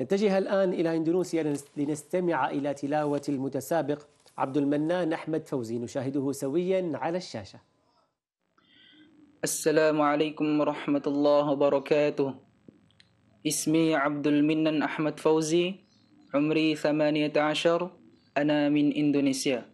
نتجه الآن إلى إندونيسيا لنستمع إلى تلاوة المتسابق عبد المنان أحمد فوزي نشاهده سويا على الشاشة السلام عليكم ورحمة الله وبركاته اسمي عبد المنان أحمد فوزي عمري ثمانية عشر أنا من إندونيسيا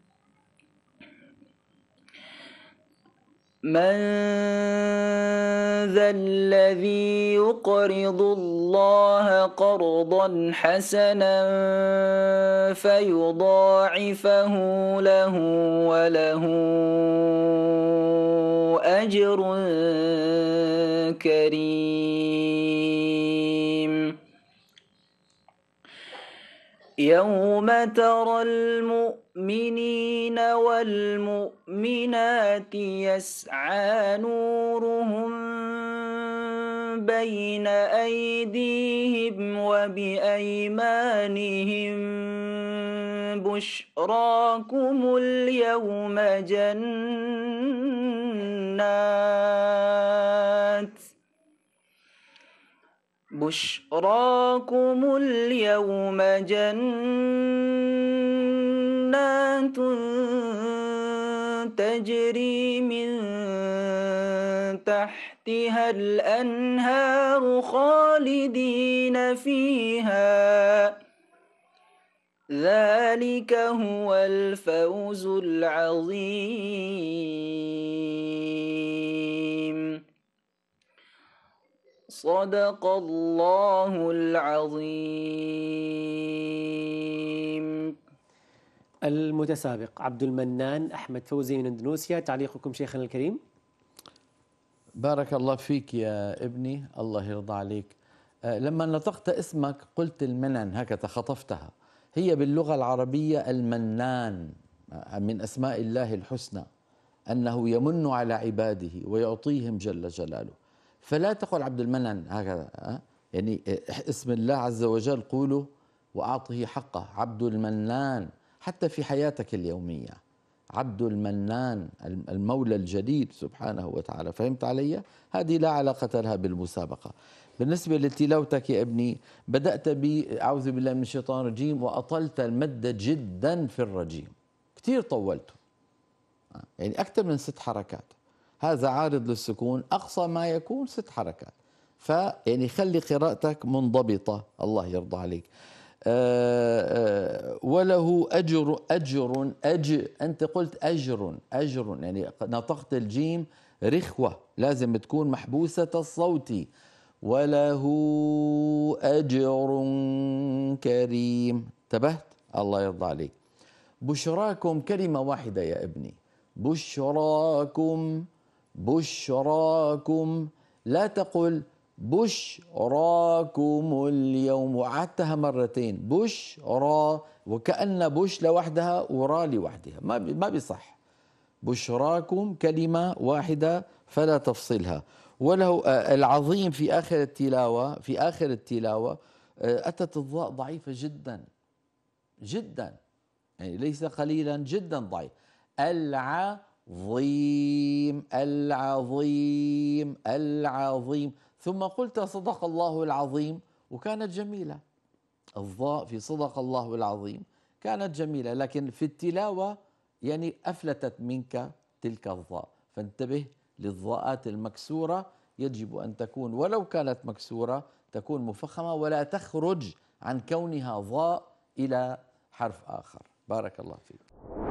من ذا الذي يقرض الله قرضا حسنا فيضاعفه له وله اجر كريم يوم ترى المؤمنين والمؤمنات يسعى نورهم بين أيديهم وبأيمانهم بشراكم اليوم جنات بشراكم اليوم جنات تجري من تحتها الأنهار خالدين فيها ذلك هو الفوز العظيم صدق الله العظيم المتسابق عبد المنان أحمد فوزي من اندونيسيا تعليقكم شيخنا الكريم بارك الله فيك يا ابني الله يرضى عليك أه، لما نطقت اسمك قلت المنن هكذا خطفتها هي باللغة العربية المنان أه، من أسماء الله الحسنى أنه يمن على عباده ويعطيهم جل جلاله فلا تقل عبد المنان هكذا يعني اسم الله عز وجل قوله وأعطه حقه عبد المنان حتى في حياتك اليومية عبد المنان المولى الجليل سبحانه وتعالى فهمت علي؟ هذه لا علاقة لها بالمسابقة بالنسبة لتلاوتك يا ابني بدأت بأعوذ بالله من الشيطان الرجيم وأطلت المد جدا في الرجيم كثير طولته يعني أكثر من ست حركات هذا عارض للسكون أقصى ما يكون ست حركات فيعني خلي قراءتك منضبطة الله يرضى عليك آه، آه، وله أجر أجر اج أنت قلت أجر أجر يعني نطقت الجيم رخوة لازم تكون محبوسة الصوت وله أجر كريم انتبهت الله يرضى عليك بشراكم كلمة واحدة يا ابني بشراكم بشراكم لا تقل بشراكم اليوم وعدتها مرتين بشرا وكأن بش لوحدها ورا لوحدها ما ما بيصح بشراكم كلمة واحدة فلا تفصلها وله آه، العظيم في آخر التلاوة في آخر التلاوة آه، أتت الضاء ضعيفة جدا جدا يعني ليس قليلا جدا ضعيف الع العظيم العظيم العظيم ثم قلت صدق الله العظيم وكانت جميلة الضاء في صدق الله العظيم كانت جميلة لكن في التلاوة يعني أفلتت منك تلك الضاء فانتبه للضاءات المكسورة يجب أن تكون ولو كانت مكسورة تكون مفخمة ولا تخرج عن كونها ضاء إلى حرف آخر بارك الله فيك